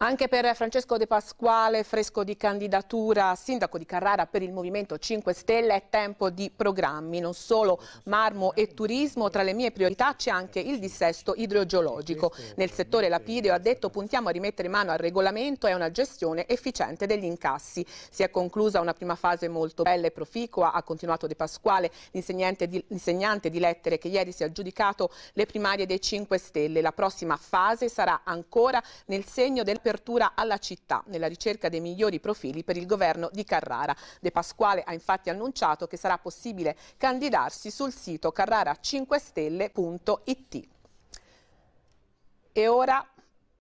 Anche per Francesco De Pasquale, fresco di candidatura a sindaco di Carrara per il Movimento 5 Stelle, è tempo di programmi, non solo marmo e turismo, tra le mie priorità c'è anche il dissesto idrogeologico. Nel settore Lapideo ha detto puntiamo a rimettere mano al regolamento e a una gestione efficiente degli incassi. Si è conclusa una prima fase molto bella e proficua, ha continuato De Pasquale, l'insegnante di, di lettere che ieri si è aggiudicato le primarie dei 5 Stelle. La prossima fase sarà ancora nel segno del apertura alla città nella ricerca dei migliori profili per il governo di Carrara. De Pasquale ha infatti annunciato che sarà possibile candidarsi sul sito carrara5stelle.it. E ora